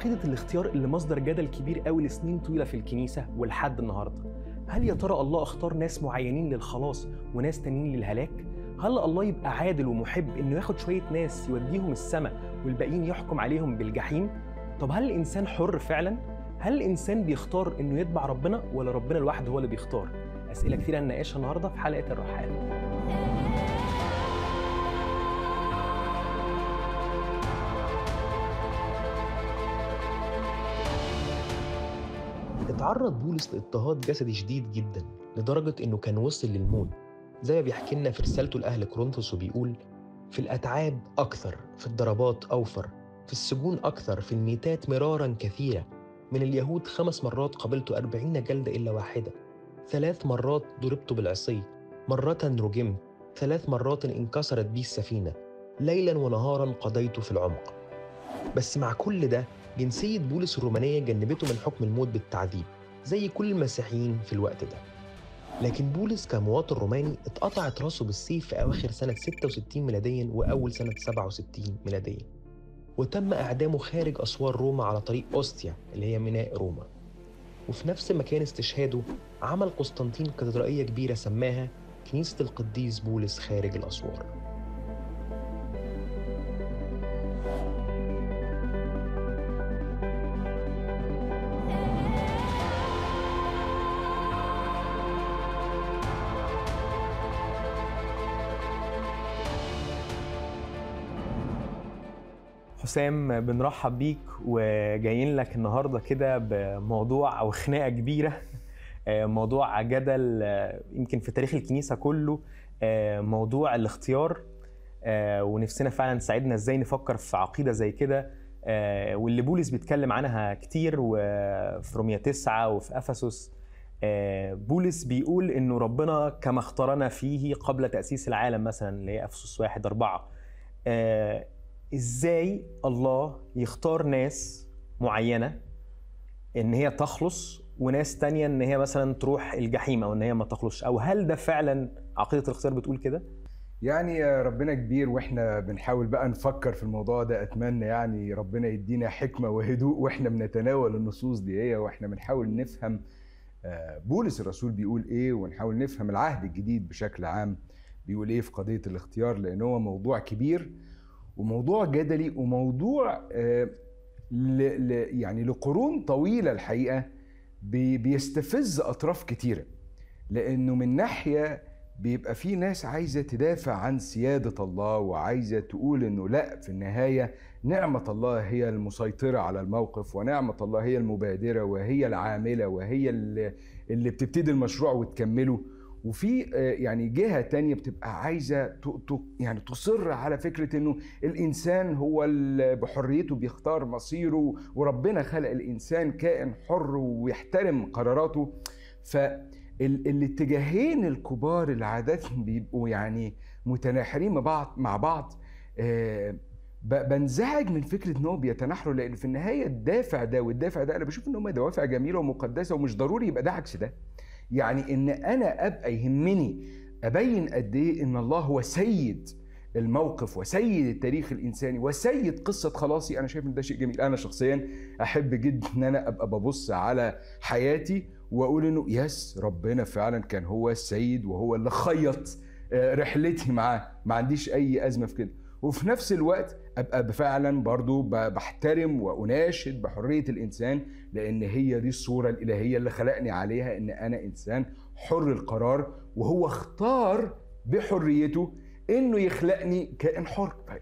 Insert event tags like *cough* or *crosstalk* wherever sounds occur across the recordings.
عقيدة الاختيار اللي مصدر جدل كبير قوي لسنين طويلة في الكنيسة ولحد النهاردة هل يا ترى الله اختار ناس معينين للخلاص وناس تانيين للهلاك؟ هل الله يبقى عادل ومحب إنه ياخد شوية ناس يوديهم السماء والباقيين يحكم عليهم بالجحيم؟ طب هل الإنسان حر فعلا؟ هل الإنسان بيختار إنه يتبع ربنا ولا ربنا لوحده هو اللي بيختار؟ أسئلة كتير هنناقشها النهاردة في حلقة الرحال. اتعرض بولس لاضطهاد جسدي شديد جدا لدرجة إنه كان وصل للموت زي ما بيحكي لنا في رسالته لأهل كورنثوس وبيقول في الأتعاب أكثر في الضربات أوفر في السجون أكثر في الميتات مرارا كثيرة من اليهود خمس مرات قابلت أربعين جلدة إلا واحدة ثلاث مرات ضربت بالعصي مرة رجمت ثلاث مرات انكسرت بي السفينة ليلا ونهارا قضيت في العمق بس مع كل ده جنسية بولس الرومانية جنبته من حكم الموت بالتعذيب زي كل المسيحيين في الوقت ده لكن بولس كمواطن روماني اتقطعت راسه بالسيف في أواخر سنة 66 ميلاديا وأول سنة 67 ميلاديا وتم إعدامه خارج أسوار روما على طريق أوستيا اللي هي ميناء روما وفي نفس مكان استشهاده عمل قسطنطين كاتدرائية كبيرة سماها كنيسة القديس بولس خارج الأسوار حسام بنرحب بيك وجايين لك النهارده كده بموضوع او خناقه كبيره آه، موضوع جدل آه، يمكن في تاريخ الكنيسه كله آه، موضوع الاختيار ونفسنا فعلا تساعدنا ازاي نفكر في عقيده زي كده واللي بولس بيتكلم عنها كتير وفي روميا 9 وفي أفسس بولس بيقول إنه ربنا كما اختارنا فيه قبل تأسيس العالم مثلا اللي هي أفسس واحد أربعة ازاي الله يختار ناس معينه ان هي تخلص وناس تانية ان هي مثلا تروح الجحيم او ان هي ما تخلصش او هل ده فعلا عقيده الاختيار بتقول كده يعني ربنا كبير واحنا بنحاول بقى نفكر في الموضوع ده اتمنى يعني ربنا يدينا حكمه وهدوء واحنا بنتناول النصوص دي إيه، واحنا بنحاول نفهم آه، بولس الرسول بيقول ايه ونحاول نفهم العهد الجديد بشكل عام بيقول ايه في قضيه الاختيار لان هو موضوع كبير وموضوع جدلي وموضوع آه، ل ل يعني لقرون طويله الحقيقه بيستفز اطراف كتيره لانه من ناحيه بيبقى في ناس عايزه تدافع عن سياده الله وعايزه تقول انه لا في النهايه نعمه الله هي المسيطره على الموقف ونعمه الله هي المبادره وهي العامله وهي اللي بتبتدي المشروع وتكمله وفي آه، يعني جهه تانية بتبقى عايزه يعني تصر على فكره انه الانسان هو بحريته بيختار مصيره وربنا خلق الانسان كائن حر ويحترم قراراته ف الاتجاهين الكبار اللي عادة *laughs* بيبقوا يعني متناحرين مع بعض مع بعض آه، بنزعج من فكره ان هو بيتناحروا لان في النهايه الدافع ده والدافع ده انا بشوف ان هم دوافع جميله ومقدسه ومش ضروري يبقى ده عكس ده يعني ان انا ابقى يهمني ابين قد ايه ان الله هو سيد الموقف وسيد التاريخ الانساني وسيد قصه خلاصي انا شايف ان ده شيء جميل انا شخصيا احب جدا ان انا ابقى ببص على حياتي واقول انه يس ربنا فعلا كان هو السيد وهو اللي خيط آه، رحلتي معاه ما عنديش اي ازمه في كده وفي نفس الوقت ابقى فعلا برضو بحترم واناشد بحريه الانسان لان هي دي الصوره الالهيه اللي خلقني عليها ان انا انسان حر القرار وهو اختار بحريته انه يخلقني كائن حر طيب،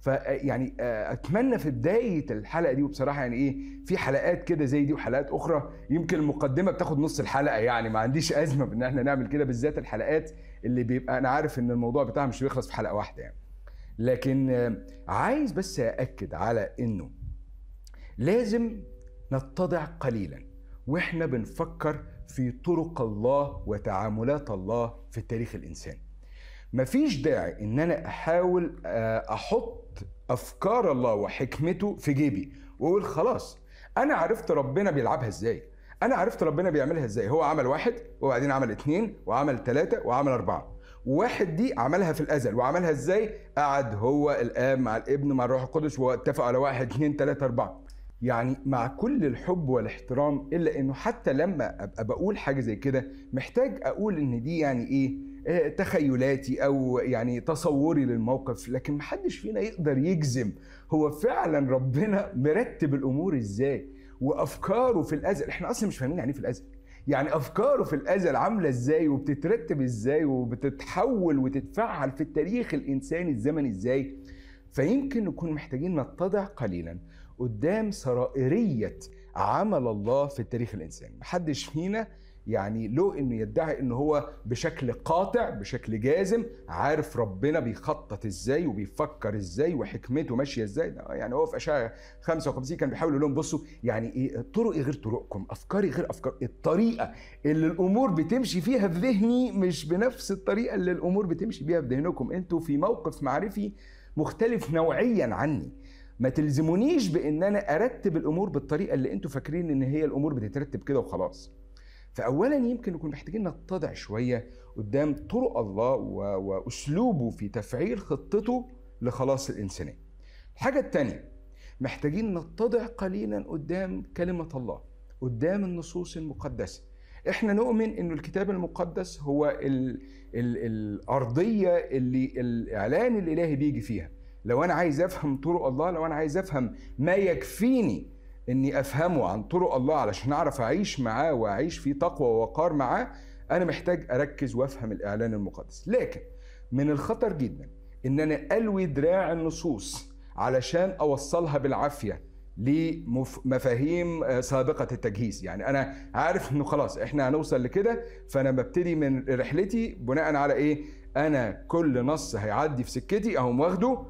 فيعني آه، اتمنى في بدايه الحلقه دي وبصراحه يعني ايه في حلقات كده زي دي وحلقات اخرى يمكن المقدمه بتاخد نص الحلقه يعني ما عنديش ازمه بان احنا نعمل كده بالذات الحلقات اللي بيبقى انا عارف ان الموضوع بتاعها مش بيخلص في حلقه واحده يعني لكن عايز بس أأكد على إنه لازم نتضع قليلا وإحنا بنفكر في طرق الله وتعاملات الله في تاريخ الإنسان مفيش داعي إن أنا أحاول آه، أحط أفكار الله وحكمته في جيبي وأقول خلاص أنا عرفت ربنا بيلعبها إزاي انا عرفت ربنا بيعملها ازاي هو عمل واحد وبعدين عمل اتنين وعمل تلاتة وعمل اربعة واحد دي عملها في الازل وعملها ازاي قعد هو الاب مع الابن مع الروح القدس واتفقوا على واحد اثنين ثلاثة أربعة يعني مع كل الحب والاحترام الا انه حتى لما ابقى بقول حاجه زي كده محتاج اقول ان دي يعني ايه آه، تخيلاتي او يعني تصوري للموقف لكن محدش فينا يقدر يجزم هو فعلا ربنا مرتب الامور ازاي وافكاره في الازل احنا اصلا مش فاهمين يعني إيه في الازل يعني افكاره في الازل عامله ازاي وبتترتب ازاي وبتتحول وتتفعل في التاريخ الانساني الزمني ازاي فيمكن نكون محتاجين نتضع قليلا قدام سرائريه عمل الله في التاريخ الانساني محدش فينا يعني له انه يدعي ان هو بشكل قاطع بشكل جازم عارف ربنا بيخطط ازاي وبيفكر ازاي وحكمته ماشيه ازاي يعني هو في اشعه 55 كان بيحاول يقول لهم بصوا يعني ايه طرقي غير طرقكم افكاري غير افكار الطريقه اللي الامور بتمشي فيها في ذهني مش بنفس الطريقه اللي الامور بتمشي بيها في ذهنكم انتوا في موقف معرفي مختلف نوعيا عني ما تلزمونيش بان انا ارتب الامور بالطريقه اللي انتوا فاكرين ان هي الامور بتترتب كده وخلاص فأولا يمكن نكون محتاجين نتضع شوية قدام طرق الله وأسلوبه في تفعيل خطته لخلاص الإنسانية الحاجة الثانية محتاجين نتضع قليلا قدام كلمة الله قدام النصوص المقدسة احنا نؤمن ان الكتاب المقدس هو الـ الـ الارضيه اللي الاعلان الالهي بيجي فيها لو انا عايز افهم طرق الله لو انا عايز افهم ما يكفيني اني افهمه عن طرق الله علشان اعرف اعيش معاه واعيش في تقوى ووقار معاه انا محتاج اركز وافهم الاعلان المقدس لكن من الخطر جدا ان انا الوي دراع النصوص علشان اوصلها بالعافيه لمفاهيم آه، سابقة التجهيز يعني أنا عارف أنه خلاص إحنا هنوصل لكده فأنا ببتدي من رحلتي بناء على إيه أنا كل نص هيعدي في سكتي أقوم واخده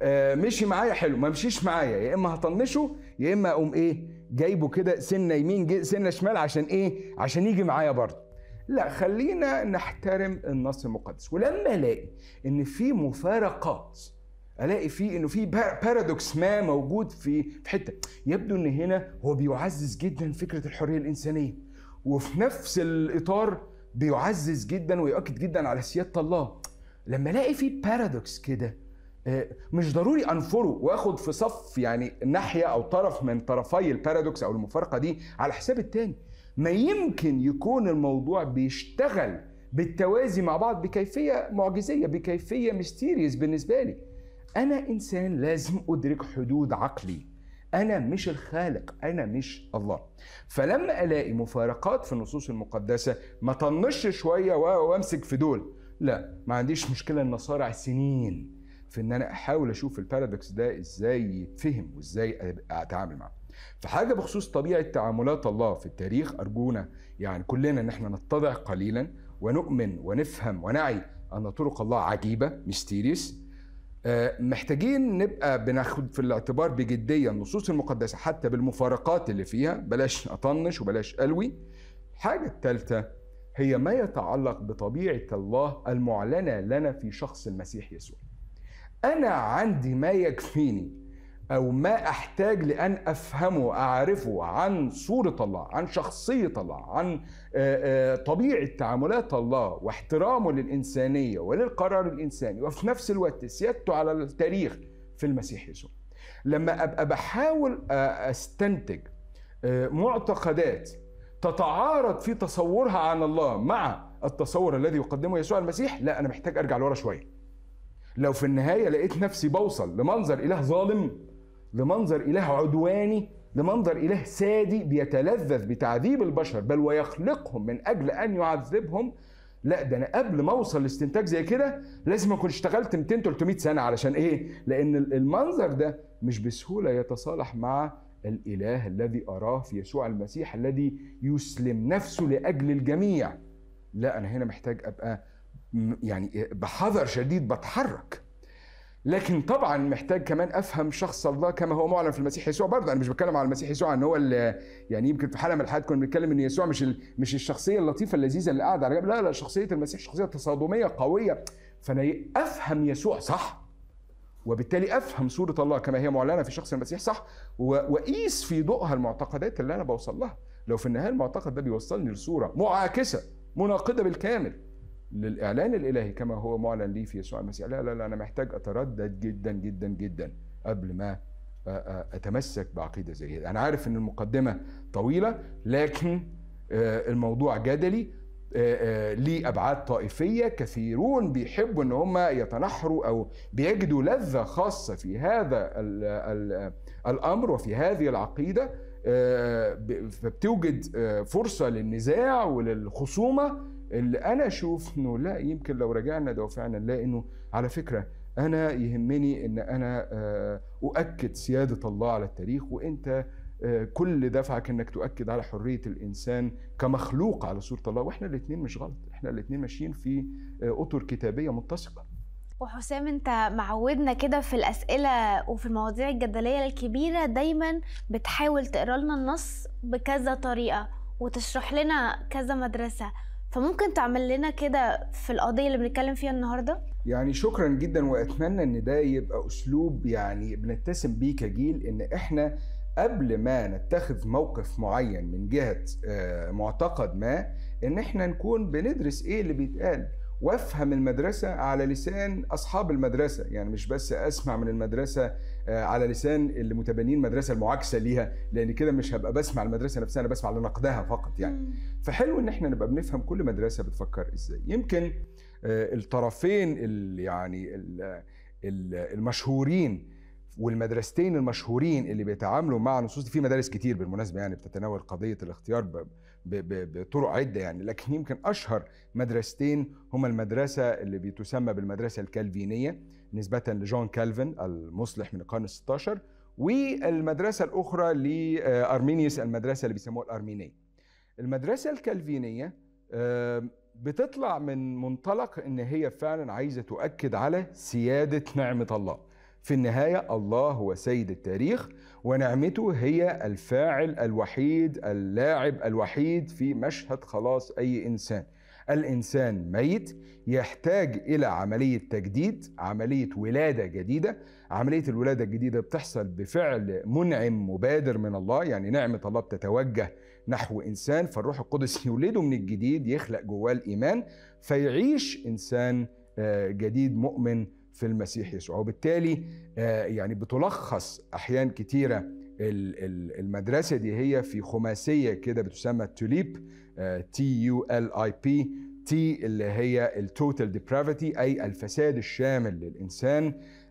آه، مشي معايا حلو ما مشيش معايا يا إما هطنشه يا اما اقوم ايه جايبه كده سنه يمين سنه شمال عشان ايه عشان يجي معايا برضه لا خلينا نحترم النص المقدس ولما الاقي ان في مفارقات الاقي فيه انه في بارادوكس ما موجود في في حته يبدو ان هنا هو بيعزز جدا فكره الحريه الانسانيه وفي نفس الاطار بيعزز جدا ويؤكد جدا على سياده الله لما الاقي في بارادوكس كده آه، مش ضروري انفره واخد في صف يعني ناحيه او طرف من طرفي البارادوكس او المفارقه دي على حساب التاني ما يمكن يكون الموضوع بيشتغل بالتوازي مع بعض بكيفيه معجزيه بكيفيه ميستيريس بالنسبه لي انا انسان لازم ادرك حدود عقلي انا مش الخالق انا مش الله فلما الاقي مفارقات في النصوص المقدسه ما طنش شويه وامسك في دول لا ما عنديش مشكله ان اصارع سنين في ان انا احاول اشوف البارادوكس ده ازاي يتفهم وازاي اتعامل معاه فحاجه بخصوص طبيعه تعاملات الله في التاريخ ارجونا يعني كلنا ان احنا نتضع قليلا ونؤمن ونفهم ونعي ان طرق الله عجيبه ميستيريس آه، محتاجين نبقى بناخد في الاعتبار بجديه النصوص المقدسه حتى بالمفارقات اللي فيها بلاش اطنش وبلاش الوي الحاجه الثالثه هي ما يتعلق بطبيعه الله المعلنه لنا في شخص المسيح يسوع انا عندي ما يكفيني او ما احتاج لان افهمه واعرفه عن صوره الله عن شخصيه الله عن آه، آه، طبيعه تعاملات الله واحترامه للانسانيه وللقرار الانساني وفي نفس الوقت سيادته على التاريخ في المسيح يسوع لما ابقى بحاول آه، استنتج معتقدات تتعارض في تصورها عن الله مع التصور الذي يقدمه يسوع المسيح لا انا محتاج ارجع لورا شويه لو في النهايه لقيت نفسي بوصل لمنظر اله ظالم لمنظر اله عدواني لمنظر اله سادي بيتلذذ بتعذيب البشر بل ويخلقهم من اجل ان يعذبهم لا ده انا قبل ما اوصل لاستنتاج زي كده لازم اكون اشتغلت 200 300 سنه علشان ايه؟ لان المنظر ده مش بسهوله يتصالح مع الاله الذي اراه في يسوع المسيح الذي يسلم نفسه لاجل الجميع. لا انا هنا محتاج ابقى يعني آه، بحذر شديد بتحرك لكن طبعا محتاج كمان افهم شخص الله كما هو معلن في المسيح يسوع برضه انا مش بتكلم على المسيح يسوع ان هو يعني يمكن في حاله من الحالات كنا بنتكلم ان يسوع مش مش الشخصيه اللطيفه اللذيذه اللي قاعده على جنب لا لا شخصيه المسيح شخصيه تصادميه قويه فانا افهم يسوع صح وبالتالي افهم صوره الله كما هي معلنه في شخص المسيح صح واقيس في ضوءها المعتقدات اللي انا بوصل لها لو في النهايه المعتقد ده بيوصلني لصوره معاكسه مناقضه بالكامل للإعلان الإلهي كما هو معلن لي في يسوع المسيح لا لا لا أنا محتاج أتردد جدا جدا جدا قبل ما أتمسك بعقيدة زي دي أنا عارف إن المقدمة طويلة لكن آه، الموضوع جدلي آه، آه، ليه أبعاد طائفية كثيرون بيحبوا إن هم يتنحروا أو بيجدوا لذة خاصة في هذا الـ الـ الأمر وفي هذه العقيدة فبتوجد فرصة للنزاع وللخصومة اللي انا اشوف انه لا يمكن لو رجعنا فعلا نلاقي انه على فكره انا يهمني ان انا آه، اؤكد سياده الله على التاريخ وانت آه، كل دفعك انك تؤكد على حريه الانسان كمخلوق على صوره الله واحنا الاثنين مش غلط احنا الاثنين ماشيين في آه، اطر كتابيه متسقه وحسام انت معودنا كده في الاسئله وفي المواضيع الجدليه الكبيره دايما بتحاول تقرا لنا النص بكذا طريقه وتشرح لنا كذا مدرسه فممكن تعمل لنا كده في القضيه اللي بنتكلم فيها النهارده يعني شكرا جدا واتمنى ان ده يبقى اسلوب يعني بنتسم بيه كجيل ان احنا قبل ما نتخذ موقف معين من جهه آه، معتقد ما ان احنا نكون بندرس ايه اللي بيتقال وافهم المدرسه على لسان اصحاب المدرسه يعني مش بس اسمع من المدرسه آه، على لسان اللي متبنين مدرسه المعاكسه ليها لان كده مش هبقى بسمع المدرسه نفسها انا بسمع لنقدها فقط يعني فحلو ان احنا نبقى بنفهم كل مدرسه بتفكر ازاي يمكن آه، الطرفين اللي يعني المشهورين والمدرستين المشهورين اللي بيتعاملوا مع نصوص في مدارس كتير بالمناسبه يعني بتتناول قضيه الاختيار ب... بطرق عده يعني لكن يمكن اشهر مدرستين هما المدرسه اللي بتسمى بالمدرسه الكالفينيه نسبة لجون كالفن المصلح من القرن 16 والمدرسة الأخرى لأرمينيوس آه، المدرسة اللي بيسموها الأرمينية المدرسة الكالفينية بتطلع من منطلق ان هي فعلا عايزه تؤكد على سياده نعمه الله في النهايه الله هو سيد التاريخ ونعمته هي الفاعل الوحيد اللاعب الوحيد في مشهد خلاص اي انسان الانسان ميت يحتاج الى عمليه تجديد عمليه ولاده جديده عمليه الولاده الجديده بتحصل بفعل منعم مبادر من الله يعني نعمه الله بتتوجه نحو انسان فالروح القدس *laughs* يولده من الجديد يخلق جواه الايمان فيعيش انسان آه، جديد مؤمن في المسيح يسوع وبالتالي آه، يعني بتلخص احيان كثيره المدرسه دي هي في خماسيه كده بتسمى التوليب تي يو ال اي بي تي اللي هي التوتال ديبرافيتي اي الفساد الشامل للانسان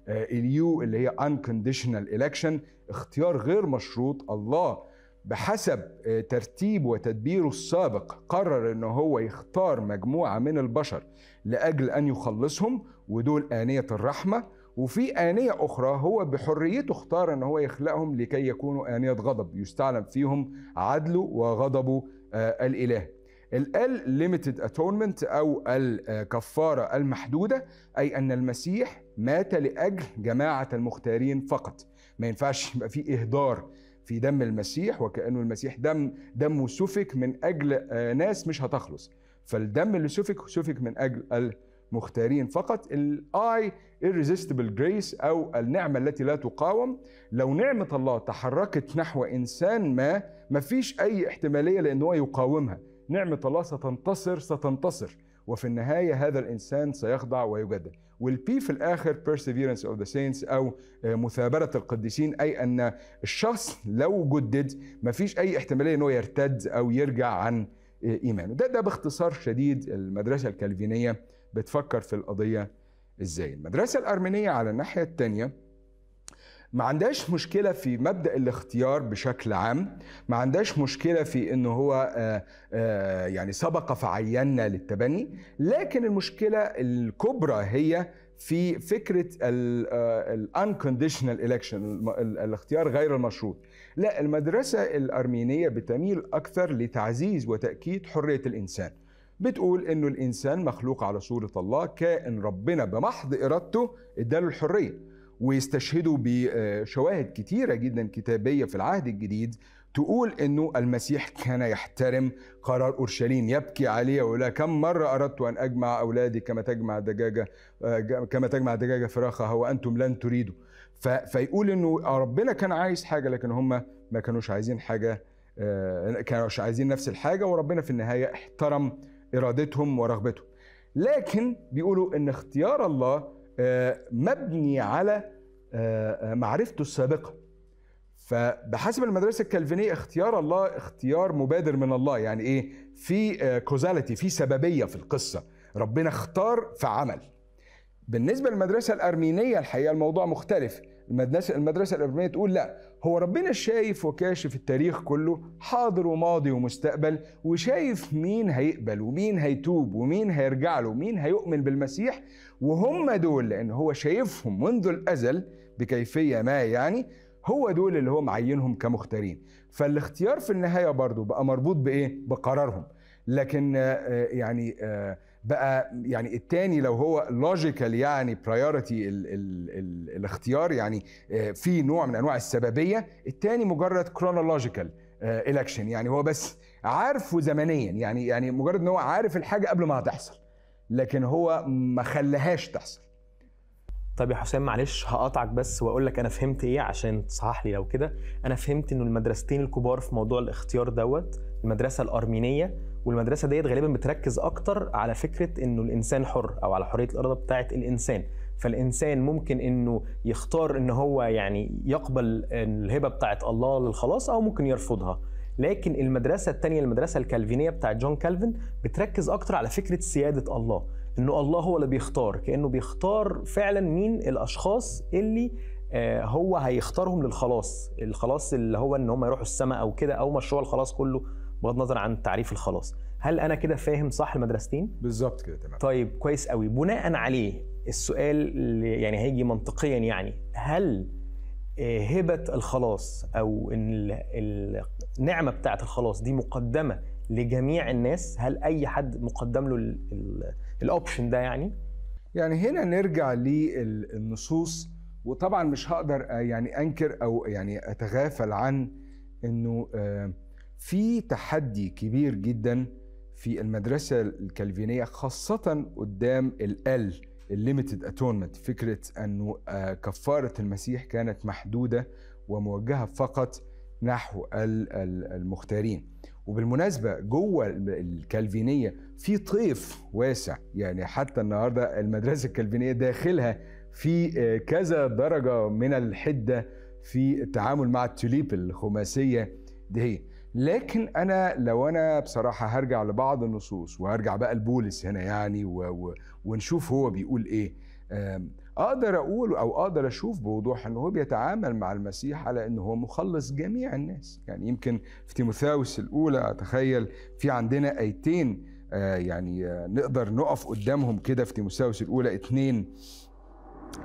آه، اليو اللي هي unconditional election اختيار غير مشروط الله بحسب آه، ترتيب وتدبيره السابق قرر ان هو يختار مجموعه من البشر لاجل ان يخلصهم ودول انيه الرحمه وفي انيه اخرى هو بحريته اختار ان هو يخلقهم لكي يكونوا انيه غضب يستعلم فيهم عدله وغضبه آه، الإله الال ليميتد اتونمنت او الكفاره المحدوده اي ان المسيح مات لاجل جماعه المختارين فقط ما ينفعش يبقى في اهدار في دم المسيح وكانه المسيح دم دمه سفك من اجل آه، ناس مش هتخلص فالدم اللي سفك سفك من اجل مختارين فقط الاي irresistible جريس او النعمه التي لا تقاوم لو نعمه الله تحركت نحو انسان ما ما فيش اي احتماليه لان هو يقاومها نعمه الله ستنتصر ستنتصر وفي النهايه هذا الانسان سيخضع ويجدد والبي في الاخر perseverance of the saints او آه، مثابره القديسين اي ان الشخص لو جدد ما فيش اي احتماليه ان هو يرتد او يرجع عن آه، ايمانه ده ده باختصار شديد المدرسه الكالفينيه بتفكر في القضية ازاي المدرسة الأرمينية على الناحية التانية ما عندهاش مشكلة في مبدأ الاختيار بشكل عام ما عندهاش مشكلة في أنه هو آآ آه، آآ آه، يعني سبق فعينا للتبني لكن المشكلة الكبرى هي في فكرة آه، unconditional election الاختيار غير المشروط لا المدرسة الأرمينية بتميل أكثر لتعزيز وتأكيد حرية الإنسان بتقول انه الانسان مخلوق على صوره الله كائن ربنا بمحض ارادته اداله الحريه ويستشهدوا بشواهد كتيره جدا كتابيه في العهد الجديد تقول انه المسيح كان يحترم قرار اورشليم يبكي عليه ويقول كم مره اردت ان اجمع اولادي كما تجمع دجاجه كما تجمع دجاجه فراخها وانتم لن تريدوا فيقول انه آه، ربنا كان عايز حاجه لكن هم ما كانوش عايزين حاجه آه، كانوش عايزين نفس الحاجه وربنا في النهايه احترم ارادتهم ورغبتهم لكن بيقولوا ان اختيار الله آه، مبني على آه، آه، معرفته السابقه فبحسب المدرسه الكالفينيه اختيار الله اختيار مبادر من الله يعني ايه في كوزاليتي في سببيه في القصه ربنا اختار فعمل بالنسبه للمدرسه الارمينيه الحقيقه الموضوع مختلف المدرسة, المدرسة الإبراهيمية تقول لا هو ربنا شايف وكاشف التاريخ كله حاضر وماضي ومستقبل وشايف مين هيقبل ومين هيتوب ومين هيرجع له ومين هيؤمن بالمسيح وهم دول لأن هو شايفهم منذ الأزل بكيفية ما يعني هو دول اللي هو معينهم كمختارين فالاختيار في النهاية برضه بقى مربوط بإيه؟ بقرارهم لكن آه، يعني آه بقى يعني الثاني لو هو لوجيكال يعني برايورتي ال ال ال الاختيار يعني آه، في نوع من انواع السببيه الثاني مجرد كرونولوجيكال الكشن آه، يعني هو بس عارفه زمنيا يعني يعني مجرد ان هو عارف الحاجه قبل ما هتحصل لكن هو ما خلاهاش تحصل طب يا حسام معلش هقاطعك بس واقول لك انا فهمت ايه عشان تصحح لي لو كده انا فهمت انه المدرستين الكبار في موضوع الاختيار دوت المدرسه الارمينيه والمدرسه ديت غالبا بتركز اكتر على فكره انه الانسان حر او على حريه الاراده بتاعه الانسان فالانسان ممكن انه يختار ان هو يعني يقبل الهبه بتاعه الله للخلاص او ممكن يرفضها لكن المدرسه الثانيه المدرسه الكالفينيه بتاعه جون كالفن بتركز اكتر على فكره سياده الله انه الله هو اللي بيختار كانه بيختار فعلا مين الاشخاص اللي آه، هو هيختارهم للخلاص الخلاص اللي هو ان هم يروحوا السماء او كده او مشروع الخلاص كله بغض النظر عن تعريف الخلاص هل انا كده فاهم صح المدرستين بالظبط كده تمام طيب كويس قوي بناء عليه السؤال اللي يعني هيجي منطقيا يعني هل آه، هبه الخلاص او ان النعمه بتاعه الخلاص دي مقدمه لجميع الناس هل اي حد مقدم له الاوبشن ده يعني يعني هنا نرجع للنصوص وطبعا مش هقدر آه، يعني انكر او يعني اتغافل عن انه آه، في تحدي كبير جدا في المدرسة الكالفينية خاصة قدام ال الليمتد اتونمنت فكرة أنه آه، كفارة المسيح كانت محدودة وموجهة فقط نحو المختارين وبالمناسبة جوه الكالفينية في طيف واسع يعني حتى النهاردة المدرسة الكالفينية داخلها في آه، كذا درجة من الحدة في التعامل مع التوليب الخماسية دي لكن انا لو انا بصراحه هرجع لبعض النصوص وهرجع بقى لبولس هنا يعني و و ونشوف هو بيقول ايه اقدر اقول او اقدر اشوف بوضوح ان هو بيتعامل مع المسيح على انه هو مخلص جميع الناس يعني يمكن في تيموثاوس الاولى اتخيل في عندنا ايتين آه، يعني آه، نقدر نقف قدامهم كده في تيموثاوس الاولى اتنين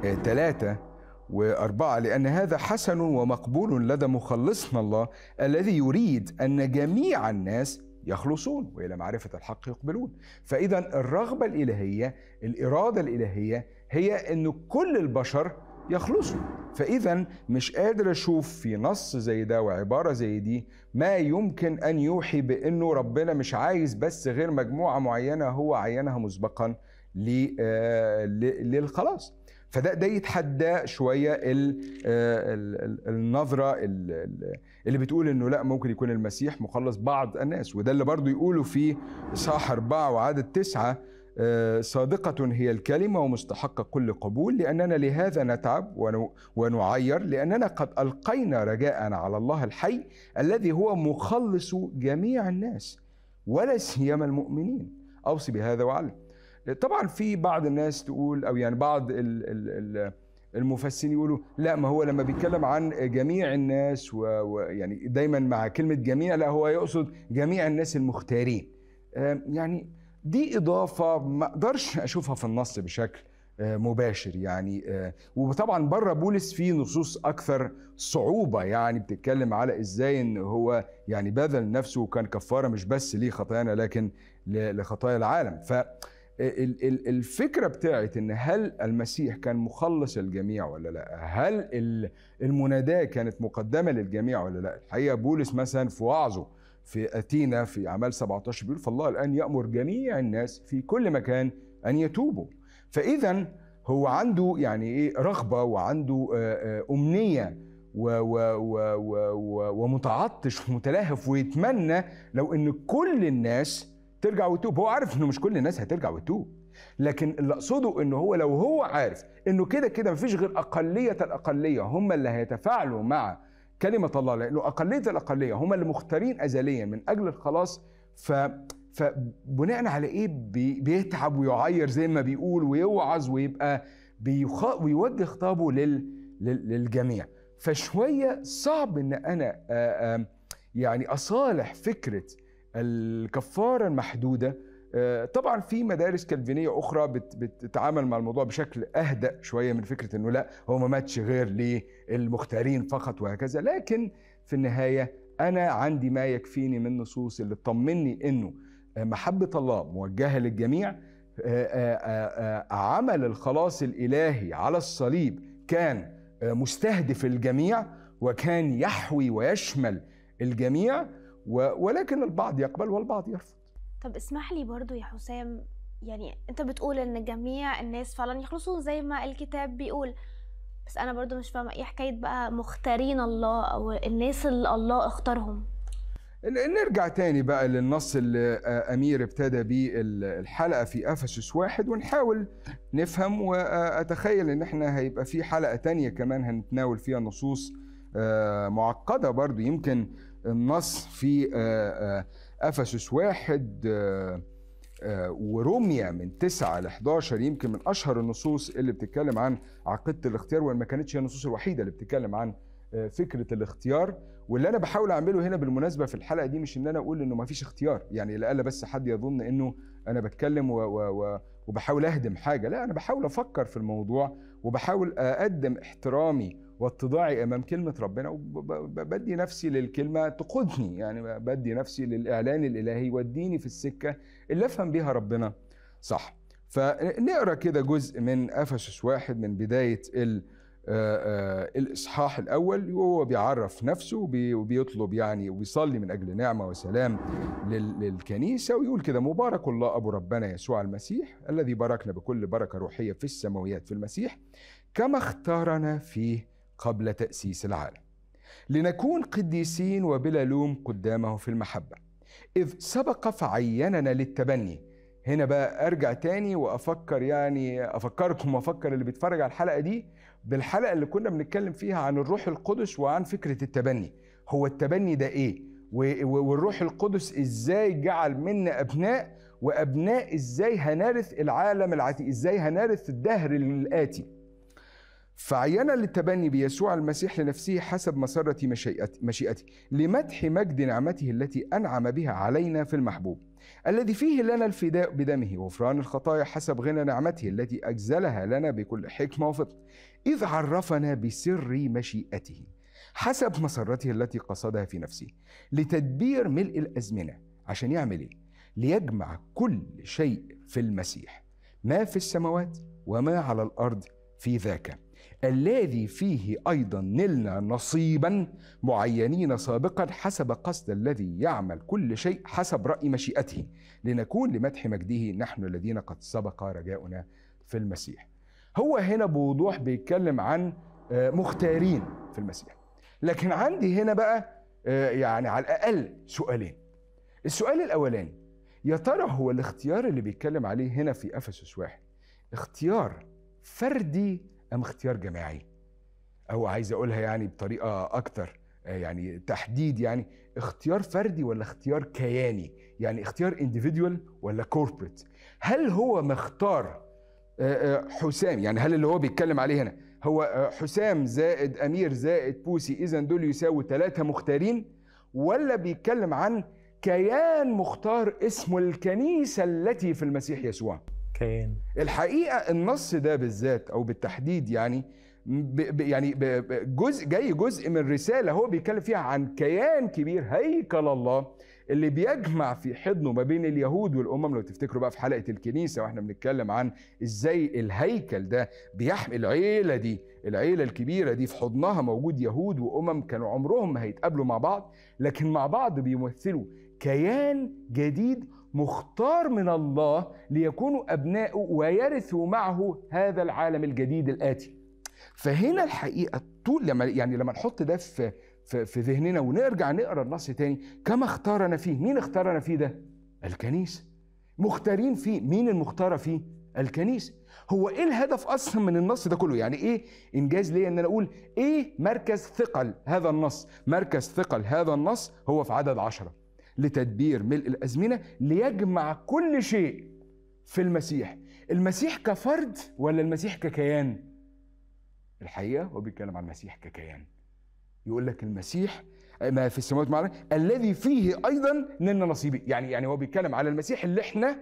ثلاثة آه، وأربعة لأن هذا حسن ومقبول لدى مخلصنا الله الذي يريد أن جميع الناس يخلصون وإلى معرفة الحق يقبلون فإذا الرغبة الإلهية الإرادة الإلهية هي أن كل البشر يخلصوا فإذا مش قادر أشوف في نص زي ده وعبارة زي دي ما يمكن أن يوحي بأنه ربنا مش عايز بس غير مجموعة معينة هو عينها مسبقا آه، للخلاص فده ده يتحدى شويه آه، النظره اللي بتقول انه لا ممكن يكون المسيح مخلص بعض الناس وده اللي برضه يقولوا في اصحاح اربعه وعدد تسعه آه، صادقة هي الكلمة ومستحقة كل قبول لأننا لهذا نتعب ونعير لأننا قد ألقينا رجاء على الله الحي الذي هو مخلص جميع الناس ولا سيما المؤمنين أوصي بهذا وعلم طبعا في بعض الناس تقول او يعني بعض المفسرين يقولوا لا ما هو لما بيتكلم عن جميع الناس ويعني دايما مع كلمه جميع لا هو يقصد جميع الناس المختارين يعني دي اضافه ما اقدرش اشوفها في النص بشكل آه، مباشر يعني آه، وطبعا بره بولس في نصوص اكثر صعوبه يعني بتتكلم على ازاي ان هو يعني بذل نفسه وكان كفاره مش بس ليه خطايانا لكن لخطايا العالم ف الفكره بتاعت ان هل المسيح كان مخلص الجميع ولا لا هل المناداه كانت مقدمه للجميع ولا لا الحقيقه بولس مثلا في وعظه في اتينا في اعمال 17 بيقول فالله الان يامر جميع الناس في كل مكان ان يتوبوا فاذا هو عنده يعني ايه رغبه وعنده آه، آه، امنيه و و ومتعطش ومتلهف ويتمنى لو ان كل الناس ترجع وتتوب هو عارف انه مش كل الناس هترجع وتتوب لكن اللي اقصده ان هو لو هو عارف انه كده كده مفيش غير اقليه الاقليه هم اللي هيتفاعلوا مع كلمه الله لانه اقليه الاقليه هم اللي مختارين ازليا من اجل الخلاص ف فبناء على ايه بيتعب ويعير زي ما بيقول ويوعظ ويبقى بيخ... ويوجه خطابه لل... لل... للجميع فشويه صعب ان انا آآ آآ يعني اصالح فكره الكفاره المحدوده آه، طبعا في مدارس كالفينيه اخرى بتتعامل مع الموضوع بشكل اهدأ شويه من فكره انه لا هو ما ماتش غير للمختارين فقط وهكذا لكن في النهايه انا عندي ما يكفيني من نصوص اللي تطمني انه آه، محبه الله موجهه للجميع آه، عمل الخلاص الالهي على الصليب كان مستهدف الجميع وكان يحوي ويشمل الجميع ولكن البعض يقبل والبعض يرفض طب اسمح لي برضو يا حسام يعني انت بتقول ان جميع الناس فعلا يخلصوا زي ما الكتاب بيقول بس انا برضو مش فاهمه ايه حكايه بقى مختارين الله او الناس اللي الله اختارهم نرجع تاني بقى للنص اللي امير ابتدى بيه الحلقه في افسس واحد ونحاول نفهم واتخيل ان احنا هيبقى في حلقه تانية كمان هنتناول فيها نصوص معقده برضو يمكن النص في آه، آه، افسس واحد آه، وروميا من 9 ل 11 يمكن من اشهر النصوص اللي بتتكلم عن عقيده الاختيار وان ما كانتش هي النصوص الوحيده اللي بتتكلم عن فكره الاختيار واللي انا بحاول اعمله هنا بالمناسبه في الحلقه دي مش ان انا اقول انه ما فيش اختيار يعني لا بس حد يظن انه انا بتكلم و و و وبحاول اهدم حاجه لا انا بحاول افكر في الموضوع وبحاول اقدم احترامي واتضاعي امام كلمه ربنا وبدي نفسي للكلمه تقودني يعني بدي نفسي للاعلان الالهي وديني في السكه اللي افهم بيها ربنا صح فنقرا كده جزء من افسس واحد من بدايه ال الاصحاح الاول وهو بيعرف نفسه وبيطلب يعني وبيصلي من اجل نعمه وسلام للكنيسه ويقول كده مبارك الله ابو ربنا يسوع المسيح الذي باركنا بكل بركه روحيه في السماويات في المسيح كما اختارنا فيه قبل تأسيس العالم لنكون قديسين وبلا لوم قدامه في المحبة إذ سبق فعيننا للتبني هنا بقى أرجع تاني وأفكر يعني أفكركم وأفكر اللي بيتفرج على الحلقة دي بالحلقة اللي كنا بنتكلم فيها عن الروح القدس وعن فكرة التبني هو التبني ده إيه والروح القدس إزاي جعل منا أبناء وأبناء إزاي هنرث العالم العتيق إزاي هنرث الدهر الآتي فعينا للتبني بيسوع المسيح لنفسه حسب مسرة مشيئته لمدح مجد نعمته التي أنعم بها علينا في المحبوب الذي فيه لنا الفداء بدمه وفران الخطايا حسب غنى نعمته التي أجزلها لنا بكل حكمة وفضل إذ عرفنا بسر مشيئته حسب مسرته التي قصدها في نفسه لتدبير ملء الأزمنة عشان يعمل إيه؟ ليجمع كل شيء في المسيح ما في السماوات وما على الأرض في ذاك الذي فيه أيضا نلنا نصيبا معينين سابقا حسب قصد الذي يعمل كل شيء حسب رأي مشيئته لنكون لمدح مجده نحن الذين قد سبق رجاؤنا في المسيح هو هنا بوضوح بيتكلم عن آه، مختارين في المسيح لكن عندي هنا بقى آه، يعني على الأقل سؤالين السؤال الأولاني يا ترى هو الاختيار اللي بيتكلم عليه هنا في أفسس واحد اختيار فردي ام اختيار جماعي او عايز اقولها يعني بطريقه اكتر آه، يعني تحديد يعني اختيار فردي ولا اختيار كياني يعني اختيار انديفيديوال ولا كوربريت هل هو مختار آه، آه، حسام يعني هل اللي هو بيتكلم عليه هنا هو حسام زائد امير زائد بوسي اذا دول يساوي ثلاثه مختارين ولا بيتكلم عن كيان مختار اسمه الكنيسه التي في المسيح يسوع كيان الحقيقه النص ده بالذات او بالتحديد يعني ب يعني ب جزء جاي جزء من رساله هو بيتكلم فيها عن كيان كبير هيكل الله اللي بيجمع في حضنه ما بين اليهود والامم لو تفتكروا بقى في حلقه الكنيسه واحنا بنتكلم عن ازاي الهيكل ده بيحمي العيله دي العيله الكبيره دي في حضنها موجود يهود وامم كانوا عمرهم ما هيتقابلوا مع بعض لكن مع بعض بيمثلوا كيان جديد مختار من الله ليكونوا أبناؤه ويرثوا معه هذا العالم الجديد الآتي فهنا الحقيقة طول لما يعني لما نحط ده في في, في ذهننا ونرجع نقرا النص تاني كما اختارنا فيه مين اختارنا فيه ده الكنيسة مختارين فيه مين المختارة فيه الكنيسة هو ايه الهدف اصلا من النص ده كله يعني ايه انجاز ليا ان انا اقول ايه مركز ثقل هذا النص مركز ثقل هذا النص هو في عدد عشرة لتدبير ملء الازمنه ليجمع كل شيء في المسيح المسيح كفرد ولا المسيح ككيان الحقيقه هو بيتكلم عن المسيح ككيان يقول لك المسيح ما في السماوات معنا الذي فيه ايضا لنا نصيبي يعني يعني هو بيتكلم على المسيح اللي احنا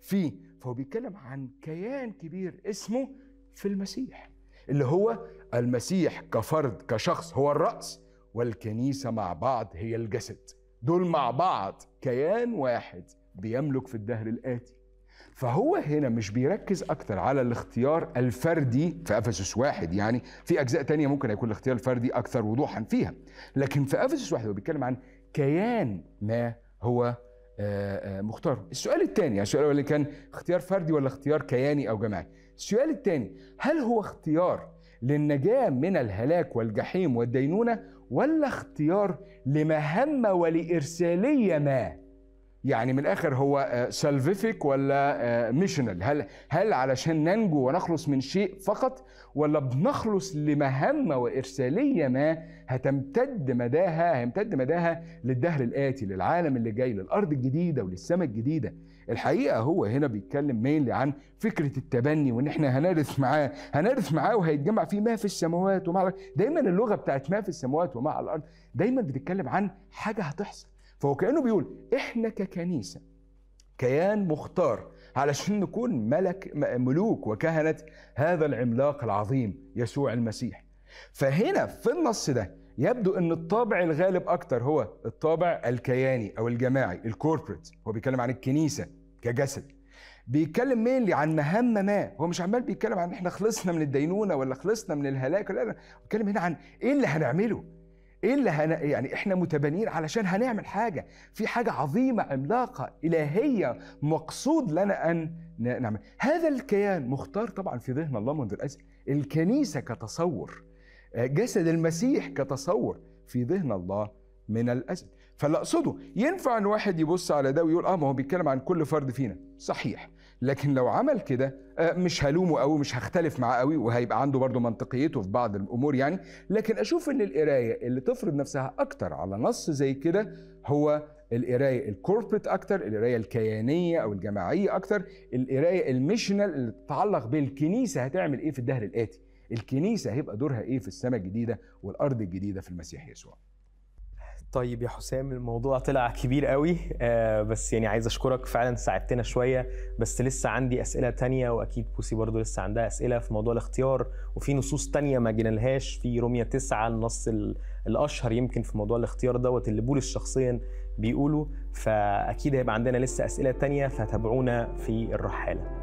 فيه فهو بيتكلم عن كيان كبير اسمه في المسيح اللي هو المسيح كفرد كشخص هو الراس والكنيسه مع بعض هي الجسد دول مع بعض كيان واحد بيملك في الدهر الآتي فهو هنا مش بيركز أكتر على الاختيار الفردي في أفسس واحد يعني في أجزاء تانية ممكن يكون الاختيار الفردي أكثر وضوحا فيها لكن في أفسس واحد هو بيتكلم عن كيان ما هو آه، آه، مختار السؤال الثاني يعني السؤال الأول كان اختيار فردي ولا اختيار كياني أو جماعي السؤال الثاني هل هو اختيار للنجاة من الهلاك والجحيم والدينونة ولا اختيار لمهمة ولإرسالية ما يعني من الآخر هو سالفيفيك آه، ولا ميشنال آه، هل, هل علشان ننجو ونخلص من شيء فقط ولا بنخلص لمهمة وإرسالية ما هتمتد مداها هيمتد مداها للدهر الآتي للعالم اللي جاي للأرض الجديدة وللسماء الجديدة الحقيقه هو هنا بيتكلم مينلي عن فكره التبني وان احنا هنرث معاه هنرث معاه وهيتجمع فيه ما في السماوات ومع الارض دايما اللغه بتاعت ما في السماوات ومع الارض دايما بتتكلم عن حاجه هتحصل فهو كانه بيقول احنا ككنيسه كيان مختار علشان نكون ملك ملوك وكهنه هذا العملاق العظيم يسوع المسيح فهنا في النص ده يبدو ان الطابع الغالب اكتر هو الطابع الكياني او الجماعي الكوربريت هو بيتكلم عن الكنيسه كجسد بيتكلم مينلي عن مهمة ما هو مش عمال بيتكلم عن احنا خلصنا من الدينونة ولا خلصنا من الهلاك ولا لا بيتكلم هنا عن ايه اللي هنعمله ايه اللي هن... يعني احنا متبنين علشان هنعمل حاجة في حاجة عظيمة عملاقة إلهية مقصود لنا أن نعمل هذا الكيان مختار طبعا في ذهن الله منذ الأزل الكنيسة كتصور آه، جسد المسيح كتصور في ذهن الله من الأزل فاللي اقصده ينفع ان واحد يبص على ده ويقول اه ما هو بيتكلم عن كل فرد فينا صحيح لكن لو عمل كده آه، مش هلومه قوي مش هختلف معاه قوي وهيبقى عنده برضه منطقيته في بعض الامور يعني لكن اشوف ان القرايه اللي تفرض نفسها اكتر على نص زي كده هو القرايه الكوربريت اكتر القرايه الكيانيه او الجماعيه اكتر القرايه الميشنال اللي تتعلق بالكنيسه هتعمل ايه في الدهر الاتي الكنيسه هيبقى دورها ايه في السماء الجديده والارض الجديده في المسيح يسوع طيب يا حسام الموضوع طلع كبير قوي آه، بس يعني عايز اشكرك فعلا ساعدتنا شويه بس لسه عندي اسئله تانية واكيد بوسي برضو لسه عندها اسئله في موضوع الاختيار وفي نصوص تانية ما جينالهاش في روميا تسعة النص الاشهر يمكن في موضوع الاختيار دوت اللي بولس شخصيا بيقوله فاكيد هيبقى عندنا لسه اسئله تانية فتابعونا في الرحاله